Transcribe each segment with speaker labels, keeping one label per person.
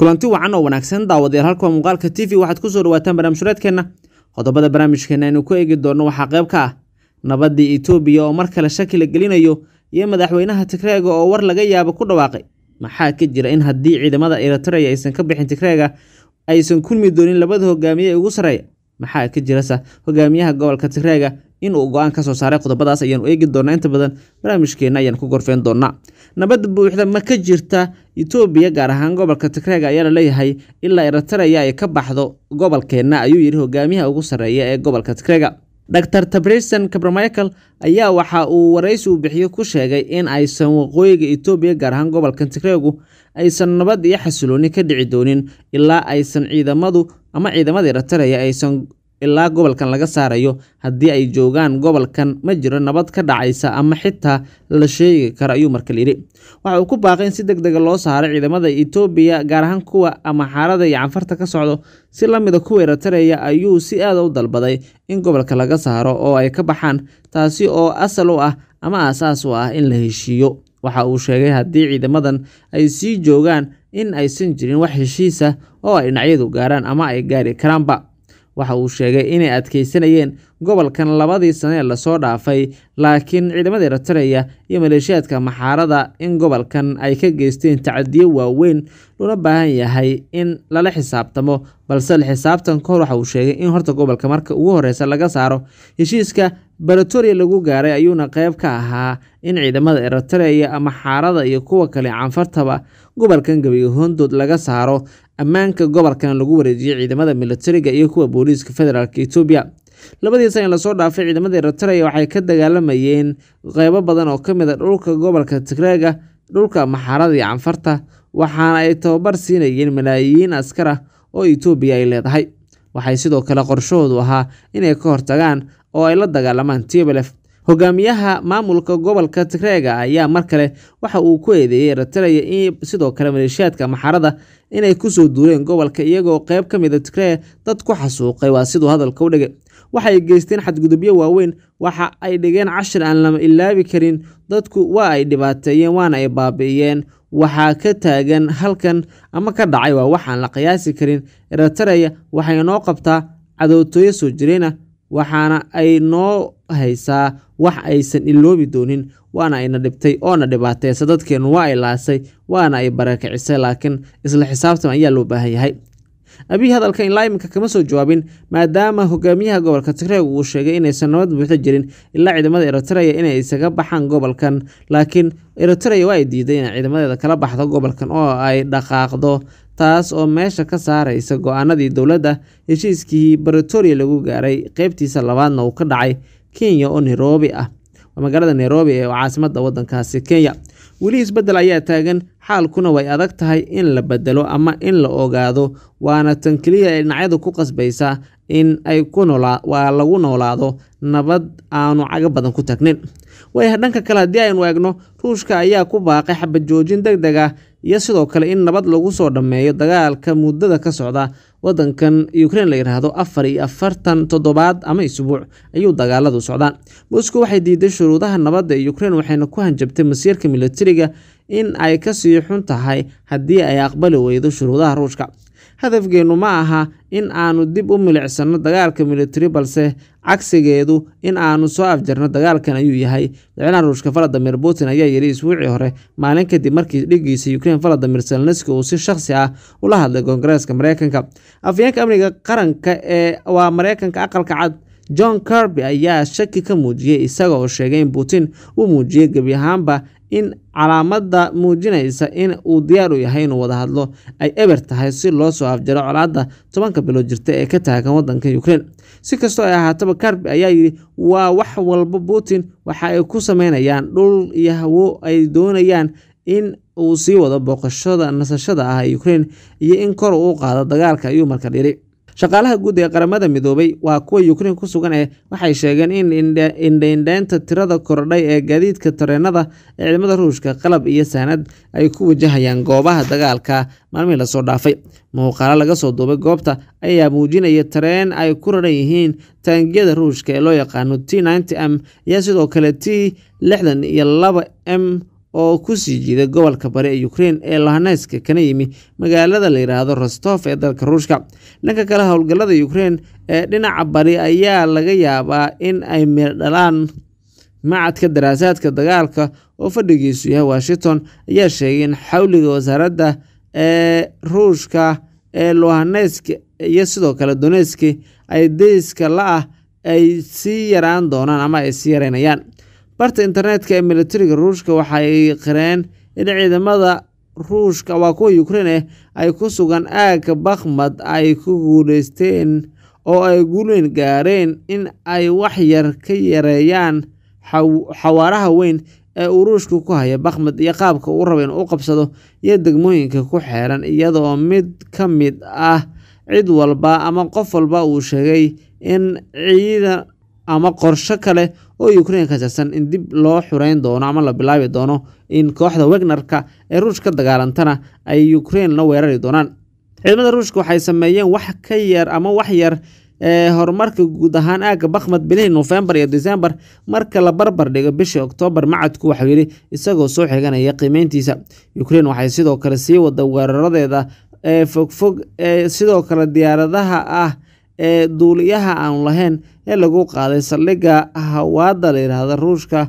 Speaker 1: kulanti wacan oo wanaagsan daawadayaal halka muuqaalka t v waxaad kusoo dhawaataan barnaamijhureedkeenna qodobada barnaamijkeena aynu ku eegi doonno waxaa qayb ka ah nabaddii itoobiya oo mar kale shaki la gelinayo iyo madaxweynaha tigreega oo war laga yaaba ku dhawaaqay maxaa ka jira in haddii ciidamada eritreya aysan ka bixin tigreega aysan kulmi doonin labada hogaamiye ugu sarreeya maxaa ka jirase hogaamiyaha gobolka tigreega inuu go-aan kasoo saaray qodobadaas ayaanu eegi doonaa inta badan barnaamijkeena ayaan ku gorfeyn doonaa nabad buuxda ma ka jirta etoobiya gaar ahaan gobolka tigreega ayaa leeyahay ilaa eritreya ay ka baxdo gobolkeenna ayuu yidhi hogaamiyaha ugu sarreeya ee gobolka tigreega dor tabrison cabrmichael ayaa waxa uu waraysi uu bixiyo ku sheegay in aysan waqooyiga etoobiya gaar ahaan gobolka tigreegu aysan nabad iyo xasilooni ka dhici doonin ilaa aysan ciidamadu ama ciidamadii eritreya aysan ilaa gobolkan laga saarayo haddii ay joogaan gobolkan ma jiro nabad ka dhacaysa ama xitaa la sheegi karo ayuu markal yidhi waxa uu ku baaqay in si deg dega ah loo saaray ciidamada etoobiya gaar ahaan kuwa ama amaxaarada iyo canfarta ka socdo si la mida ah kuwa eritareya ayuu si aada ah u dalbaday in gobolka laga saaro oo ay ka baxaan taasi oo asal u ah ama aasaas u ah in la heshiiyo waxa uu sheegay haddii ciidamadan ay sii joogaan in aysan jirin wax heshiisa oo ay dhinacyadu gaaraan ama ay gaari karaanba waxa uu sheegay inay adkaysanayeen gobolkan labadii sanee lasoo dhaafay laakiin ciidamada eritreya iyo maleeshiyaadka maxaarada in gobolkan ay ka geysteen tacadiyo waaweyn luna baahan yahay in lala xisaabtamo balse xisaabtan kahor waxa uu sheegay in horta gobolka marka ugu horreysa laga saaro heshiiska baritoria lagu gaaray ayuuna qayb ka ahaa in ciidamada eritreya maxaarada iyo kuwa kale canfartaba gobolkan gabayga hondood laga saaro ammaanka gobolkan lagu wareejiyey ciidamada militariga iyo kuwa booliiska federaalk etoobiya labadii san ee lasoo dhaafay ciidamada eritrea waxay ka dagaalamayeen qeybo badan oo ka mid a ah dhulka gobolka tigreega dhulka maxaarada iyo canfarta waxaana ay tababar siinayeen malaayiin askar ah oo etoobiya ay leedahay waxay sidoo kale qorshahoodu ahaa inay ka hortagaan oo ay la dagaalamaan tibalef hogaamiyaha maamulka gobolka tigreega ayaa mar kale waxa uu ku eedeeyey eritraya sidoo kale maleeshiyaadka maxarada inay kusoo duuleen gobolka iyagoo qayb ka mida ah tigreya dad ku xasuuqay waa siduu hadalka u dhigay waxay geysteen xadgudubyo waaweyn waxa ay dhigeen cashir aan lama ilaabi karin dadku waa ay dhibaateeyeen waana ay baabi'iyeen waxaa ka taagan halkan ama ka dhacay waa waxaan la qiyaasi karin eritreya waxay noo qabtaa cadowtooyo soo jireyna ah waxaana ay noo haysaa wax aysan iloobi doonin waana ayna dhibtay oona dhibaateysa dadkeennu waa ay laasay waana ay barakicisay laakiin isla xisaabtan ayaa loo baahan yahay abihii hadalka ilaa iminka kama soo jawaabin maadaama hogaamiyaha gobolka tigreeg uu sheegay inaysan nabad buuxda jirin ilaa ciidamada eritreya inay isaga baxaan gobolkan laakiin eritreya waa ay diiday inay ciidamadeeda kala baxdo gobolkan oo ay dhaqaaqdo taas oo meesha ka saaraysa go'aanadii dowladda heshiiskii baritoria lagu gaaray qaybtiisa labaadna uu ka dhacay kenya oo nairobi ah waa magaalada nairobi ee caasimada waddankaasi kenya weli isbeddel ayaa taagan xaalkuna way adag tahay in la bedelo ama in la ogaado waana tan keliya ay dhinacyadu ku qasbaysaa in ay waa lagu noolaado nabad aanu caga badan ku tagnin wayah dhanka kale haddii aynu eegno ruushka ayaa ku baaqay xabad joojin deg deg ah iyo sidoo kale in nabad lagu soo dhammeeyo dagaalka muddada ka socda wadankan ukrein la yidhaahdo afar iyo afartan toddobaad ama isbuuc ayuu dagaaladu socdaa moscow waxay diiday shuruudaha nabadda ee ukrein waxayna ku hanjabtay masiirka milatariga in ay kasii xun tahay haddii ay aqbali weydo shuruudaha ruushka hadafgeennu ma aha in aannu dib u milicsanno dagaalka militari balse cagsigeedu in aanu soo afjarno dagaalkan ayuu yahay madaxweynaha ruushka valadimir putin ayaa yidhi isbuucii hore maalin kadib markii dhigiisa ukrein valadimir selneski uu si shakhsi ah ula hadlay koongareeska mareykanka afyeenka amniga qaranka ee waa mareykanka aqalka cad john kirby ayaa shaki ka muujiyey isaga oo sheegay in putin uu muujiyey gebi ahaanba in calaamada muujinaysa in uu diyaar u yahay inuu wada hadlo ay eber tahay si loo soo afjaro colaadda tobanka bilood jirta ee ka taagan wadanka ukrein si kastoo ay ahaataba karbi ayaa yidhi waa wax walba putin waxa ay ku sameynayaan dhul iyo hawo ay doonayaan in uu sii wado booqashada nasashada ah ee ukrein iyo in kor uu qaado dagaalka ayuu marka dhiri shaqaalaha guud ee qaramada midoobay waa kuwa yukrain ku sugan ee waxay sheegeen in indhaindhaynta tirada kordhay ee gaadiidka tareenada ee ciidamada ruushka qalab iyo saanad ay ku wajahayaan goobaha dagaalka maalmihii lasoo dhaafay muuqaalo laga soo duubay goobta ayaa muujinaya tareen ay ku raran yihiin taangiyada ruushka ee loo yaqaano t m iyo sidoo kale t iyo laba m oo ku sii jiida gobolka bari ee ukrein ee lohaneyska kana yimi magaalada la yidhaahdo rostof ee dalka ruushka dhanka kale howlgallada ukrein ee dhinaca bari ayaa laga yaabaa in ay meeldhalaan macadka daraasaadka dagaalka oo fadhigiisu yahay washington ayaa sheegay in xawliga wasaaradda ee ruushka ee lohaneysk iyo sidoo kale doneski ay dayska la ah ay sii yaraan doonaan ama ay sii yaraynayaan barta internetka ee milatariga ruushka waxa ay qireen in ciidamada ruushka waa kuwa ukrein ah eh, ay ku sugan aagga bakhmad ay ku guulaysteen oo ay guuleyn gaareen in ay wax yar ka yareeyaan xawaaraha weyn ee uu ruushka ku haya bakhmad iyo qaabka uu raba in u qabsado iyo degmooyinka ku xeeran iyadoo mid ka mid ah cid walba ama qof walba uu sheegay in ciida ama qorsho kale oo ukrain khasabsan in dib loo xureyn doono ama la bilaabi doono in kooxda wegnarka ee ruush ka dagaalantana ay ukrain la weerari doonaan ciidamada ruushka waxay sameeyeen wax ka yar ama wax yar ee eh, horumarka guud ahaan aagga bakhmad bilihii nofembar iyo desembar marka la barbar dhigo bishii oktoobar macadku waxau yidhi isagoo soo xiganaya qiimeyntiisa ukrain waxay sidoo kale sii wada weeraradeeda ee eh, fogfog ee eh, sidoo kale diyaaradaha ah ee duuliyaha aanu lahayn ee lagu qaaday saldhigga hawaada la yidhaahda ruushka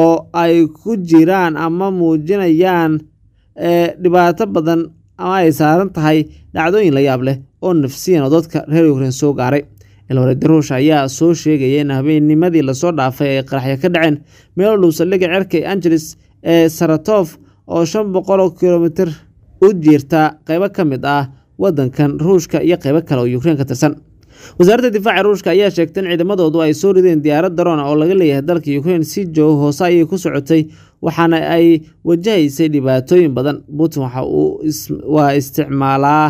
Speaker 1: oo ay ku jiraan ama muujinayaan dhibaato badan ama ay saaran tahay dhacdooyin la yaab leh oo nafsiyan oo dadka reer ukrein soo gaaray ilwareedi ruusha ayaa soo sheegaya in habeennimadii lasoo dhaafay ay qaraxyo ka dhaceen meel dhow saldhigga cerka angeles ee saratof oo shan boqol oo kilomitir u jiirta qeybo ka mid ah waddankan ruushka iyo qeybo kale oo ukrein ka tirsan wasaaradda difaaca ruushka ayaa sheegtay in ciidamadoodu ay soo rideen diyaarad darona oo laga leeyahay dalka ukraine si joog hoose ah ayay ku socotay waxaana ay wajahaysay dhibaatooyin badan putin waa isticmaalaa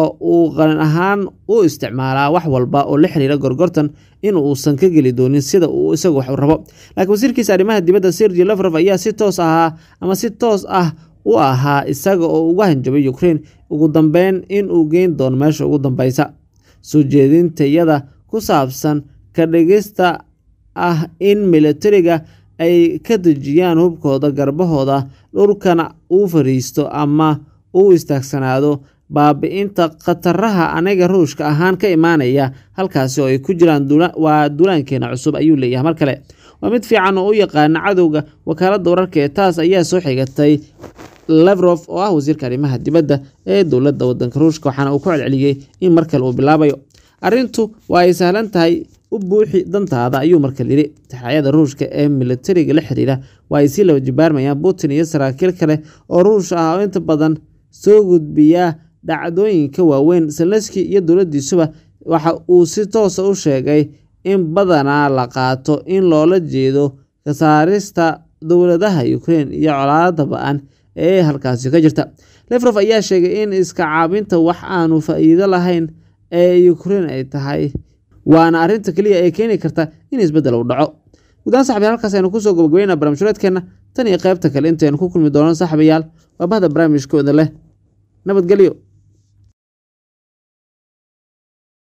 Speaker 1: oo uu qaran ahaan u isticmaalaa wax walba oo la xiriira gorgortan in uusan ka geli doonin sida uu isagu wax rabo laakiin wasiirkiisa arrimaha dibadda sergi lafrof ayaa si toos ahaa ama si toos ah u ahaa isaga oo uga hanjabay ukraine ugu dambeyn inuu geyn doono meesha ugu dambeysa soo jeedintayada ku saabsan ka dhigista ah in milatariga ay ka dejiyaan hubkooda garbahooda dhulkana uu fadhiisto ama uu istaagsanaado baabi'inta khataraha aniga ruushka ahaan ka imaanaya halkaasi oo ay ku jiraan waa duulaankeena cusub ayuu leeyahay mar kale waa mid fiican oo u yaqaana cadowga wakaaladda wararka ee taas ayaa soo xigatay lavrov oo ah wasiirka arrimaha dibadda ee dowladda wadanka ruushka waxaana uu ku celceliyey in markale uu bilaabayo arrintu waa ay sahlan tahay u buuxi dantaada ayuu markale yidhi tixracyada ruushka ee milatariga la xiriira waa ay sii laba jibaarmayaan putin iyo saraakiil kale oo ruush ah oo inta badan soo gudbiyaa dhacdooyinka waaweyn zelenski iyo dowladdiisuba waxa uu si toosa ah u sheegay in badanaa la qaato in loola jeedo kasaarista dowladaha ukraine iyo colaada ba-an ee halkaasi ka jirta lefrof ayaa sheegay in iska caabinta wax aanu faa'iido lahayn ee ukrein ay tahay waana arrinta keliya ee keeni karta in isbeddel uu dhaco guddaan saxabiyaal halkaas aynu kusoo gobagabeynaa barnaamijhureedkeenna tan iyo qaybta kale intaynu ku kulmi doono saaxibayaal waabahda barnaamijkooda leh nabadgelyo